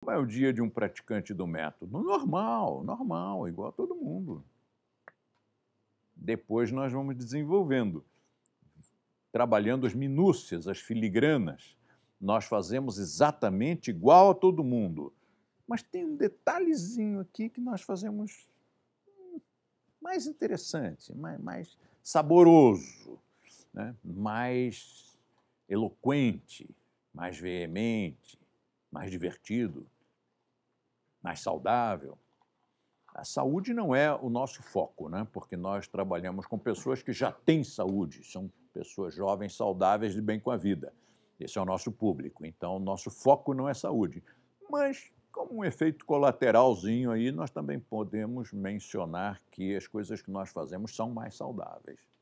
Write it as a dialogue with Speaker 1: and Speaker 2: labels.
Speaker 1: Como é o dia de um praticante do método? Normal, normal, igual a todo mundo. Depois nós vamos desenvolvendo, trabalhando as minúcias, as filigranas. Nós fazemos exatamente igual a todo mundo.
Speaker 2: Mas tem um detalhezinho aqui que nós fazemos
Speaker 3: mais interessante, mais, mais
Speaker 1: saboroso, né? mais eloquente, mais veemente mais divertido, mais saudável. A saúde não é o nosso foco, né? porque nós trabalhamos com pessoas que já têm saúde, são pessoas jovens, saudáveis e bem com a vida. Esse é o nosso público. Então, nosso foco não é saúde. Mas, como um efeito colateralzinho aí, nós também podemos mencionar que as coisas que nós fazemos são mais saudáveis.